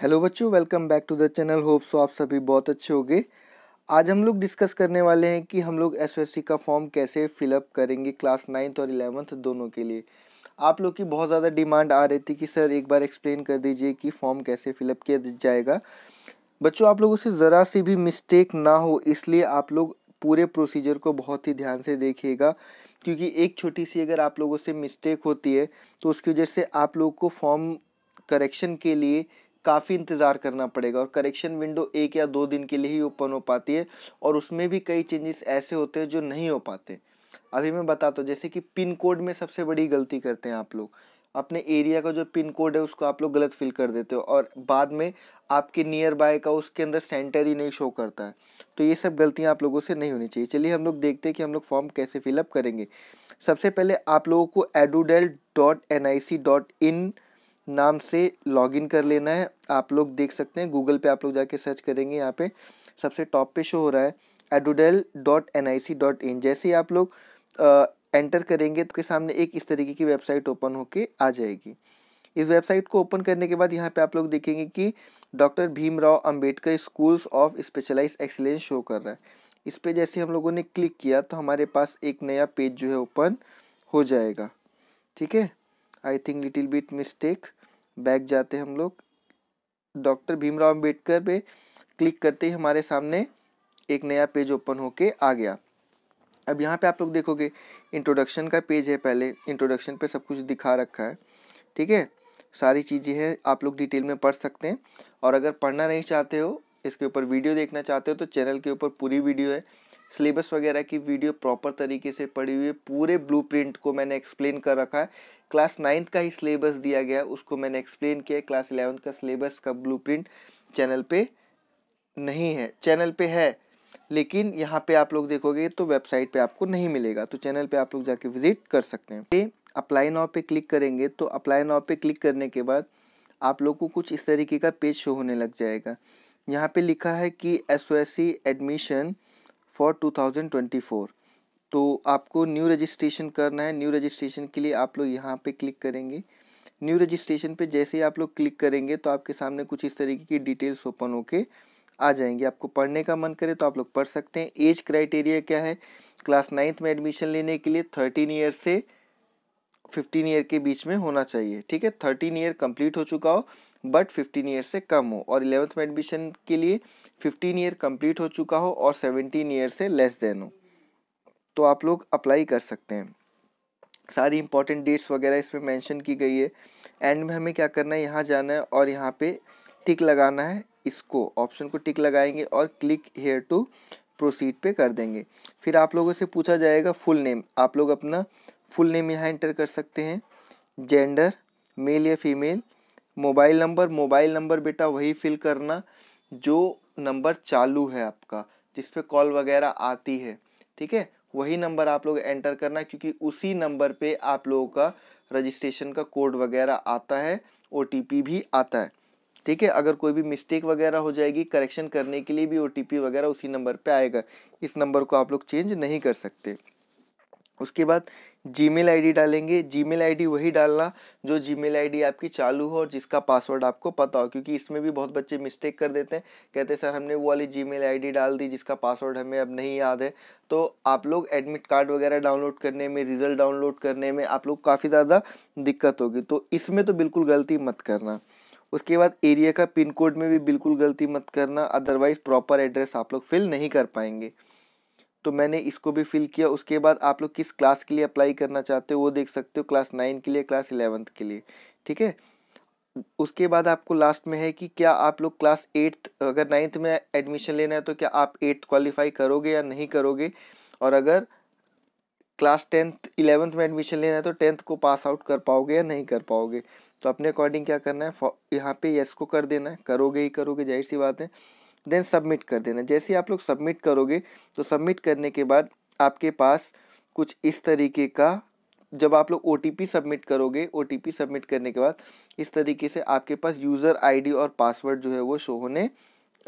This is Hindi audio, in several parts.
हेलो बच्चों welcome back to the channel hope so आप सभी बहुत अच्छे होंगे आज हम लोग डिस्कस करने वाले हैं कि हम लोग एसओएससी का फॉर्म कैसे फिलअप करेंगे क्लास नाइन्थ और इलेवंथ दोनों के लिए आप लोग की बहुत ज़्यादा डिमांड आ रही थी कि सर एक बार एक्सप्लेन कर दीजिए कि फॉर्म कैसे फिलअप किया जाएगा बच्चों आप लोगों से ज़रा सी भी मिस्टेक ना हो इसलिए आप लोग पूरे प्रोसीजर को बहुत ही ध्यान से देखिएगा क्योंकि एक छोटी सी अगर आप लोगों से मिस्टेक होती है तो उसकी वजह से आप लोग को फॉर्म करेक्शन के लिए काफ़ी इंतज़ार करना पड़ेगा और करेक्शन विंडो एक या दो दिन के लिए ही ओपन हो पाती है और उसमें भी कई चेंजेस ऐसे होते हैं जो नहीं हो पाते अभी मैं बताता तो, हूँ जैसे कि पिन कोड में सबसे बड़ी गलती करते हैं आप लोग अपने एरिया का जो पिन कोड है उसको आप लोग गलत फिल कर देते हो और बाद में आपके नियर बाय का उसके अंदर सेंटर ही नहीं शो करता है तो ये सब गलतियाँ आप लोगों से नहीं होनी चाहिए चलिए हम लोग देखते हैं कि हम लोग फॉर्म कैसे फिलअप करेंगे सबसे पहले आप लोगों को edudel dot N I C dot in नाम से लॉगिन कर लेना है आप लोग देख सकते हैं गूगल पे आप लोग जाके सर्च करेंगे यहाँ पे सबसे टॉप पे शो हो रहा है edudel dot N I C dot in जैसे ही आप लोग एंटर करेंगे तो के सामने एक इस तरीके की वेबसाइट ओपन होके आ जाएगी इस वेबसाइट को ओपन करने के बाद यहाँ पे आप लोग देखेंगे कि doctor Bhimrao Ambedkar schools of specialise excellence show कर रहा है इस पर जैसे हम लोगों ने क्लिक किया तो हमारे पास एक नया पेज जो है ओपन हो जाएगा ठीक है I think little bit mistake back जाते हैं हम लोग डॉक्टर भीमराव अम्बेडकर पे क्लिक करते ही हमारे सामने एक नया पेज ओपन होके आ गया अब यहाँ पे आप लोग देखोगे इंट्रोडक्शन का पेज है पहले इंट्रोडक्शन पे सब कुछ दिखा रखा है ठीक है सारी चीज़ें हैं आप लोग डिटेल में पढ़ सकते हैं और अगर पढ़ना नहीं चाहते हो इसके ऊपर वीडियो देखना चाहते हो तो चैनल के ऊपर पूरी वीडियो है सिलेबस वगैरह की वीडियो प्रॉपर तरीके से पढ़ी हुई है पूरे ब्लूप्रिंट को मैंने एक्सप्लेन कर रखा है क्लास नाइन्थ का ही सिलेबस दिया गया उसको मैंने एक्सप्लेन किया क्लास इलेवंथ का सिलेबस का ब्लू चैनल पर नहीं है चैनल पर है लेकिन यहाँ पे आप लोग देखोगे तो वेबसाइट पे आपको नहीं मिलेगा तो चैनल पे आप लोग जाके विजिट कर सकते हैं अप्लाई नाव पे क्लिक करेंगे तो अप्लाई नाव पे क्लिक करने के बाद आप लोग को कुछ इस तरीके का पेज शो होने लग जाएगा यहाँ पे लिखा है कि as admission for two thousand twenty four तो आपको न्यू रजिस्ट्रेशन करना है न्यू रजिस्ट्रेशन के लिए आप लोग यहाँ पे क्लिक करेंगे न्यू रजिस्ट्रेशन पे जैसे ही आप लोग क्लिक करेंगे तो आपके सामने कुछ इस तरीके की डिटेल्स ओपन होके आ जाएंगे आपको पढ़ने का मन करे तो आप लोग पढ़ सकते हैं एज क्राइटेरिया क्या है क्लास नाइन्थ में एडमिशन लेने के लिए थर्टीन ईयर से फिफ्टीन ईयर के बीच में होना चाहिए ठीक है थर्टीन ईयर कंप्लीट हो चुका हो बट 15 ईयर से कम हो और इलेवंथ में एडमिशन के लिए 15 ईयर कंप्लीट हो चुका हो और 17 ईयर से लेस देन हो तो आप लोग अप्लाई कर सकते हैं सारी इंपॉर्टेंट डेट्स वगैरह इसमें मेंशन की गई है एंड में हमें क्या करना है यहाँ जाना है और यहाँ पे टिक लगाना है इसको ऑप्शन को टिक लगाएंगे और क्लिक हेयर टू प्रोसीड पे कर देंगे फिर आप लोगों से पूछा जाएगा फुल नेम आप लोग अपना फुल नेम यहाँ एंटर कर सकते हैं जेंडर मेल या female mobile number mobile number बेटा वही फिल करना जो नंबर चालू है आपका जिस पे कॉल वगैरह आती है ठीक है वही नंबर आप लोग एंटर करना क्योंकि उसी नंबर पे आप लोगों का रजिस्ट्रेशन का कोड वगैरह आता है ओ भी आता है ठीक है अगर कोई भी मिस्टेक वगैरह हो जाएगी करेक्शन करने के लिए भी ओ वगैरह उसी नंबर पे आएगा इस नंबर को आप लोग चेंज नहीं कर सकते उसके बाद जीमेल आईडी डालेंगे जीमेल आईडी वही डालना जो जीमेल आईडी आपकी चालू हो और जिसका पासवर्ड आपको पता हो क्योंकि इसमें भी बहुत बच्चे मिस्टेक कर देते हैं कहते हैं सर हमने वो वाली जीमेल आईडी डाल दी जिसका पासवर्ड हमें अब नहीं याद है तो आप लोग एडमिट कार्ड वगैरह डाउनलोड करने में रिज़ल्ट डाउनलोड करने में आप लोग काफ़ी ज़्यादा दिक्कत होगी तो इसमें तो बिल्कुल गलती मत करना उसके बाद एरिया का पिन कोड में भी बिल्कुल गलती मत करना अदरवाइज़ प्रॉपर एड्रेस आप लोग फिल नहीं कर पाएंगे तो मैंने इसको भी फिल किया उसके बाद आप लोग किस क्लास के लिए अप्लाई करना चाहते हो वो देख सकते हो क्लास नाइन के लिए क्लास इलेवंथ के लिए ठीक है उसके बाद आपको लास्ट में है कि क्या आप लोग क्लास एट्थ अगर नाइन्थ में एडमिशन लेना है तो क्या आप एट्थ क्वालिफाई करोगे या नहीं करोगे और अगर क्लास टेंथ इलेवंथ में एडमिशन लेना है तो टेंथ को पास आउट कर पाओगे या नहीं कर पाओगे तो अपने अकॉर्डिंग क्या करना है यहाँ पे यस को कर देना है करोगे ही करोगे जाहिर सी बात है देन सबमिट कर देना जैसे आप लोग सबमिट करोगे तो सबमिट करने के बाद आपके पास कुछ इस तरीके का जब आप लोग ओ सबमिट करोगे ओ सबमिट करने के बाद इस तरीके से आपके पास यूज़र आईडी और पासवर्ड जो है वो शो होने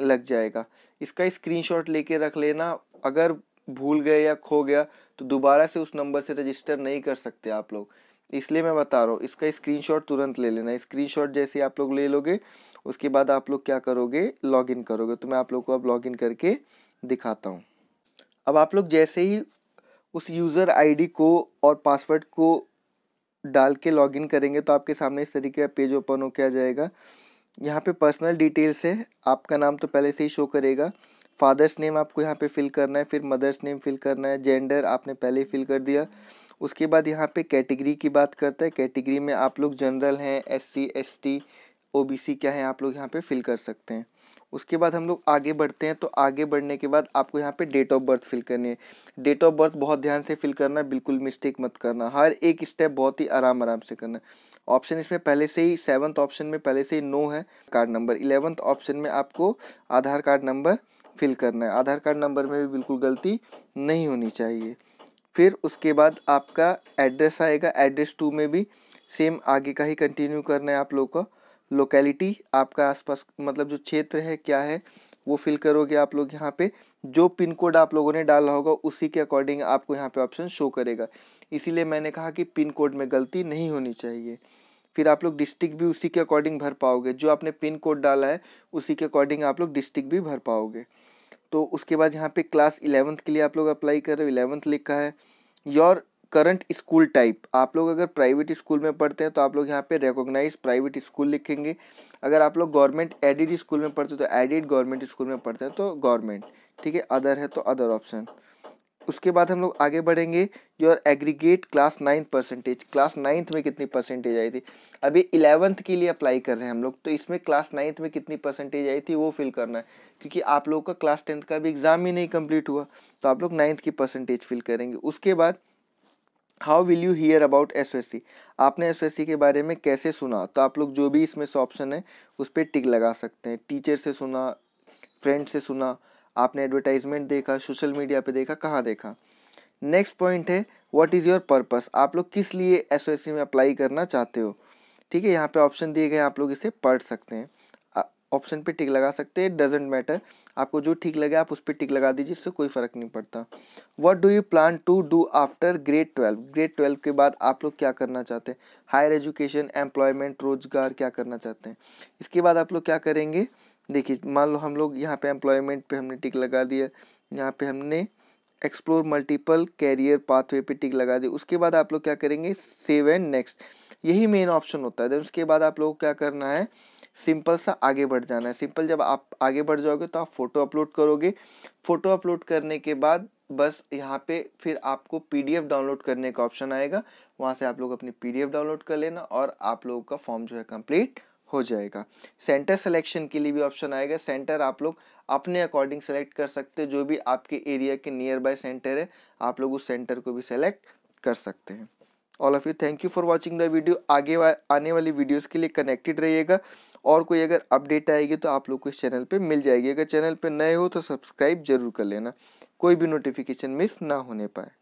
लग जाएगा इसका स्क्रीनशॉट लेके रख लेना अगर भूल गए या खो गया तो दोबारा से उस नंबर से रजिस्टर नहीं कर सकते आप लोग इसलिए मैं बता रहा हूँ इसका स्क्रीनशॉट तुरंत ले लेना स्क्रीनशॉट जैसे आप लोग ले लोगे उसके बाद आप लोग क्या करोगे लॉगिन करोगे तो मैं आप लोग को अब लॉगिन करके दिखाता हूँ अब आप लोग जैसे ही उस यूज़र आईडी को और पासवर्ड को डाल के लॉगिन करेंगे तो आपके सामने इस तरीके का पेज ओपन हो क्या जाएगा यहाँ पे पर्सनल डिटेल्स है आपका नाम तो पहले से ही शो करेगा फादर्स नेम आपको यहाँ पे फिल करना है फिर मदर्स नेम फिल करना है जेंडर आपने पहले ही फिल कर दिया उसके बाद यहाँ पे कैटेगरी की बात करते हैं कैटेगरी में आप लोग जनरल हैं S C S T O B C क्या है आप लोग यहाँ पे फिल कर सकते हैं उसके बाद हम लोग आगे बढ़ते हैं तो आगे बढ़ने के बाद आपको यहाँ पे डेट ऑफ बर्थ फिल करनी है डेट ऑफ बर्थ बहुत ध्यान से फिल करना बिल्कुल मिस्टेक मत करना हर एक स्टेप बहुत ही आराम आराम से करना ऑप्शन इसमें पहले से ही सेवन्थ ऑप्शन में पहले से ही नो है कार्ड नंबर इलेवंथ ऑप्शन में आपको आधार कार्ड नंबर फिल करना है आधार कार्ड नंबर में भी बिल्कुल गलती नहीं होनी चाहिए फिर उसके बाद आपका एड्रेस आएगा एड्रेस टू में भी सेम आगे का ही कंटिन्यू करना है आप लोग का लोकेलिटी आपका आसपास मतलब जो क्षेत्र है क्या है वो फिल करोगे आप लोग यहाँ पे जो पिन कोड आप लोगों ने डाला होगा उसी के अकॉर्डिंग आपको यहाँ पे ऑप्शन शो करेगा इसीलिए मैंने कहा कि पिन कोड में गलती नहीं होनी चाहिए फिर आप लोग डिस्ट्रिक्ट भी उसी के अकॉर्डिंग भर पाओगे जो आपने पिन कोड डाला है उसी के अकॉर्डिंग आप लोग डिस्ट्रिक्ट भी भर पाओगे तो उसके बाद यहाँ पे क्लास इलेवंथ के लिए आप लोग अप्लाई कर रहे हो इलेवंथ लिखा है योर करंट स्कूल टाइप आप लोग अगर प्राइवेट स्कूल में पढ़ते हैं तो आप लोग यहाँ पे रिकोगनाइज प्राइवेट स्कूल लिखेंगे अगर आप लोग गवर्नमेंट एडिड स्कूल में पढ़ते हो तो एडिड गवर्नमेंट स्कूल में पढ़ते हैं तो गवर्नमेंट ठीक है अदर है तो अदर ऑप्शन उसके बाद हम लोग आगे बढ़ेंगे your aggregate class ninth percentage class ninth में कितनी परसेंटेज आई थी अभी इलेवंथ के लिए अप्लाई कर रहे हैं हम लोग तो इसमें क्लास नाइन्थ में कितनी परसेंटेज आई थी वो फिल करना है क्योंकि आप लोग का क्लास टेंथ का भी एग्ज़ाम ही नहीं कम्प्लीट हुआ तो आप लोग नाइन्थ की परसेंटेज फिल करेंगे उसके बाद how will you hear about S S C आपने एस एस सी के बारे में कैसे सुना तो आप लोग जो भी इसमें से ऑप्शन है उस पर टिक लगा सकते हैं टीचर से सुना फ्रेंड से सुना आपने एडवर्टाइजमेंट देखा सोशल मीडिया पे देखा कहाँ देखा नेक्स्ट पॉइंट है व्हाट इज़ योर पर्पस आप लोग किस लिए एस में अप्लाई करना चाहते हो ठीक है यहाँ पे ऑप्शन दिए गए आप लोग इसे पढ़ सकते हैं ऑप्शन पे टिक लगा सकते हैं डजेंट मैटर आपको जो ठीक लगे आप उस पर टिक लगा दीजिए इससे कोई फ़र्क नहीं पड़ता what do you plan to do after grade twelve grade twelve के बाद आप लोग क्या करना चाहते हैं हायर एजुकेशन एम्प्लॉयमेंट रोजगार क्या करना चाहते हैं इसके बाद आप लोग क्या करेंगे देखिए मान लो हम लोग यहाँ पे एम्प्लॉयमेंट पे हमने टिक लगा दिया यहाँ पे हमने एक्सप्लोर मल्टीपल कैरियर पाथवे पे टिक लगा दी उसके बाद आप लोग क्या करेंगे सेव एंड नेक्स्ट यही मेन ऑप्शन होता है देन उसके बाद आप लोग क्या करना है सिंपल सा आगे बढ़ जाना है सिंपल जब आप आगे बढ़ जाओगे तो आप फ़ोटो अपलोड करोगे फ़ोटो अपलोड करने के बाद बस यहाँ पे फिर आपको पीडीएफ डाउनलोड करने का ऑप्शन आएगा वहाँ से आप लोग अपनी पीडीएफ डाउनलोड कर लेना और आप लोगों का फॉर्म जो है कंप्लीट हो जाएगा सेंटर सिलेक्शन के लिए भी ऑप्शन आएगा सेंटर आप लोग अपने अकॉर्डिंग सेलेक्ट कर सकते हैं जो भी आपके एरिया के नियर बाय सेंटर है आप लोग उस सेंटर को भी सेलेक्ट कर सकते हैं all of you thank you for watching the video आगे वा, आने वाली वीडियोस के लिए कनेक्टेड रहिएगा और कोई अगर अपडेट आएगी तो आप लोग को इस चैनल पर मिल जाएगी अगर चैनल पर नए हो तो सब्सक्राइब जरूर कर लेना कोई भी नोटिफिकेशन मिस ना होने पाए